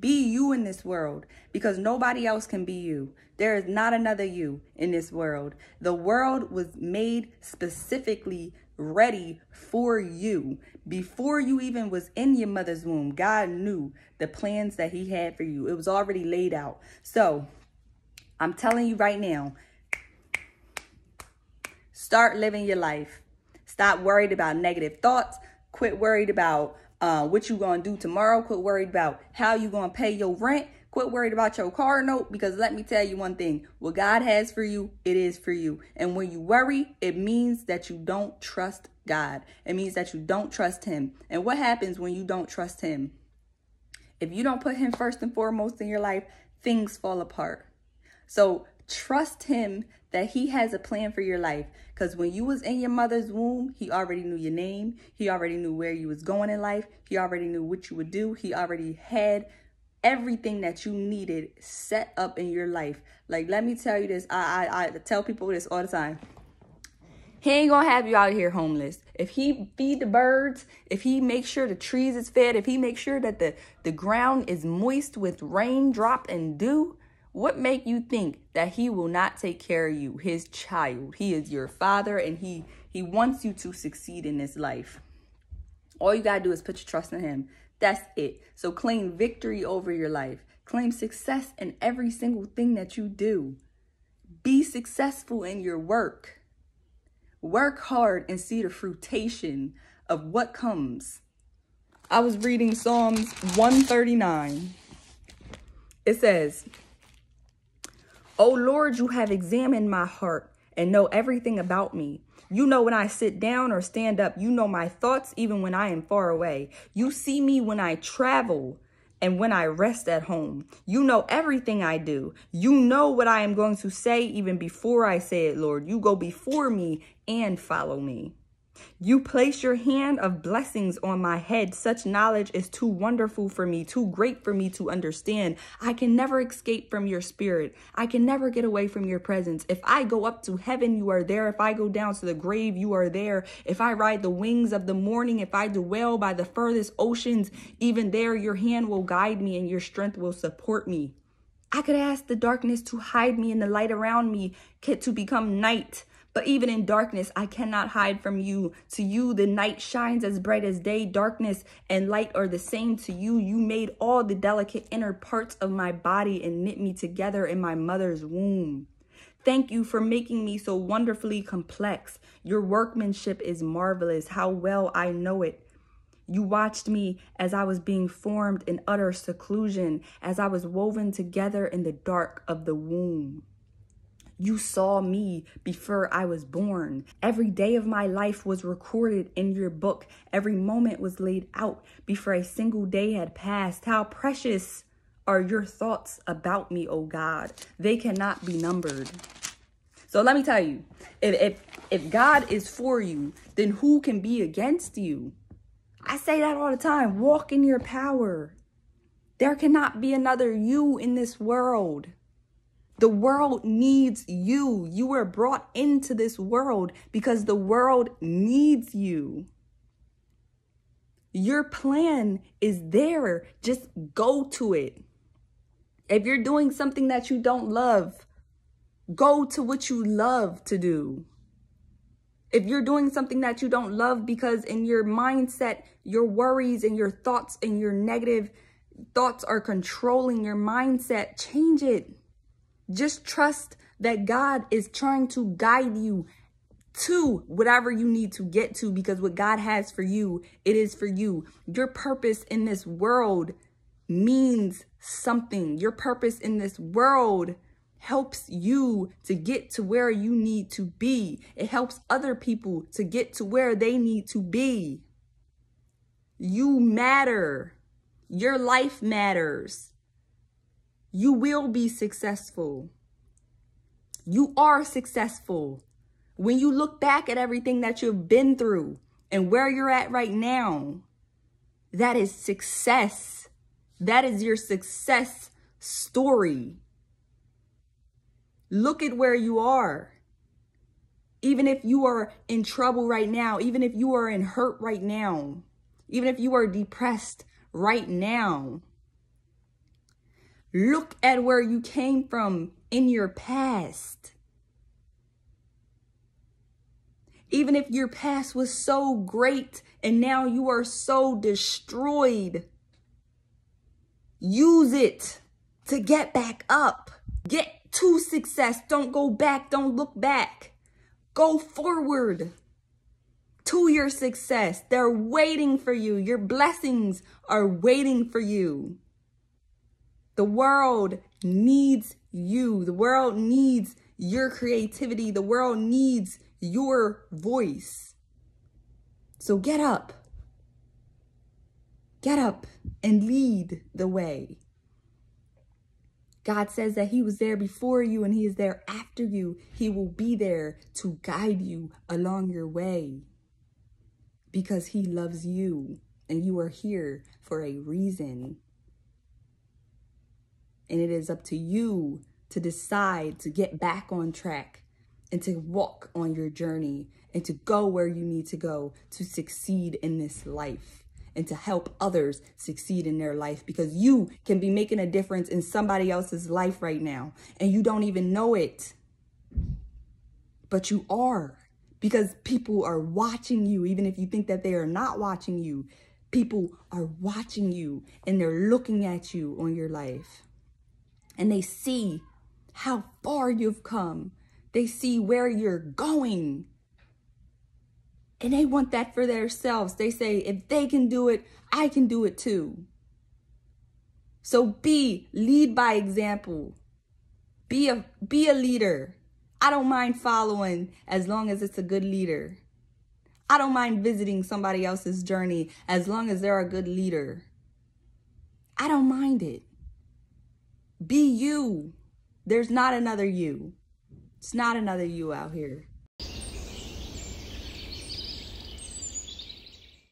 Be you in this world because nobody else can be you. There is not another you in this world. The world was made specifically ready for you. Before you even was in your mother's womb, God knew the plans that he had for you. It was already laid out. So I'm telling you right now, start living your life. Stop worried about negative thoughts. Quit worried about uh, what you gonna do tomorrow. Quit worried about how you gonna pay your rent. Quit worried about your car note because let me tell you one thing: what God has for you, it is for you. And when you worry, it means that you don't trust God. It means that you don't trust Him. And what happens when you don't trust Him? If you don't put Him first and foremost in your life, things fall apart. So Trust him that he has a plan for your life. Because when you was in your mother's womb, he already knew your name. He already knew where you was going in life. He already knew what you would do. He already had everything that you needed set up in your life. Like, let me tell you this. I, I, I tell people this all the time. He ain't gonna have you out here homeless. If he feed the birds, if he makes sure the trees is fed, if he makes sure that the, the ground is moist with raindrop and dew, what make you think that he will not take care of you, his child? He is your father and he he wants you to succeed in this life. All you got to do is put your trust in him. That's it. So claim victory over your life. Claim success in every single thing that you do. Be successful in your work. Work hard and see the fruitation of what comes. I was reading Psalms 139. It says, O oh, Lord, you have examined my heart and know everything about me. You know when I sit down or stand up. You know my thoughts even when I am far away. You see me when I travel and when I rest at home. You know everything I do. You know what I am going to say even before I say it, Lord. You go before me and follow me. You place your hand of blessings on my head. Such knowledge is too wonderful for me, too great for me to understand. I can never escape from your spirit. I can never get away from your presence. If I go up to heaven, you are there. If I go down to the grave, you are there. If I ride the wings of the morning, if I dwell by the furthest oceans, even there your hand will guide me and your strength will support me. I could ask the darkness to hide me and the light around me to become night. But even in darkness, I cannot hide from you. To you, the night shines as bright as day. Darkness and light are the same to you. You made all the delicate inner parts of my body and knit me together in my mother's womb. Thank you for making me so wonderfully complex. Your workmanship is marvelous. How well I know it. You watched me as I was being formed in utter seclusion, as I was woven together in the dark of the womb. You saw me before I was born. Every day of my life was recorded in your book. Every moment was laid out before a single day had passed. How precious are your thoughts about me, oh God. They cannot be numbered. So let me tell you, if, if, if God is for you, then who can be against you? I say that all the time. Walk in your power. There cannot be another you in this world. The world needs you. You were brought into this world because the world needs you. Your plan is there. Just go to it. If you're doing something that you don't love, go to what you love to do. If you're doing something that you don't love because in your mindset, your worries and your thoughts and your negative thoughts are controlling your mindset, change it. Just trust that God is trying to guide you to whatever you need to get to because what God has for you, it is for you. Your purpose in this world means something. Your purpose in this world helps you to get to where you need to be. It helps other people to get to where they need to be. You matter. Your life matters. You will be successful. You are successful. When you look back at everything that you've been through and where you're at right now, that is success. That is your success story. Look at where you are. Even if you are in trouble right now, even if you are in hurt right now, even if you are depressed right now, Look at where you came from in your past. Even if your past was so great and now you are so destroyed, use it to get back up. Get to success. Don't go back. Don't look back. Go forward to your success. They're waiting for you. Your blessings are waiting for you. The world needs you. The world needs your creativity. The world needs your voice. So get up. Get up and lead the way. God says that He was there before you and He is there after you. He will be there to guide you along your way because He loves you and you are here for a reason. And it is up to you to decide to get back on track and to walk on your journey and to go where you need to go to succeed in this life and to help others succeed in their life because you can be making a difference in somebody else's life right now and you don't even know it. But you are because people are watching you, even if you think that they are not watching you. People are watching you and they're looking at you on your life and they see how far you've come. They see where you're going. And they want that for themselves. They say, if they can do it, I can do it too. So be, lead by example. Be a, be a leader. I don't mind following as long as it's a good leader. I don't mind visiting somebody else's journey as long as they're a good leader. I don't mind it. Be you. There's not another you. It's not another you out here.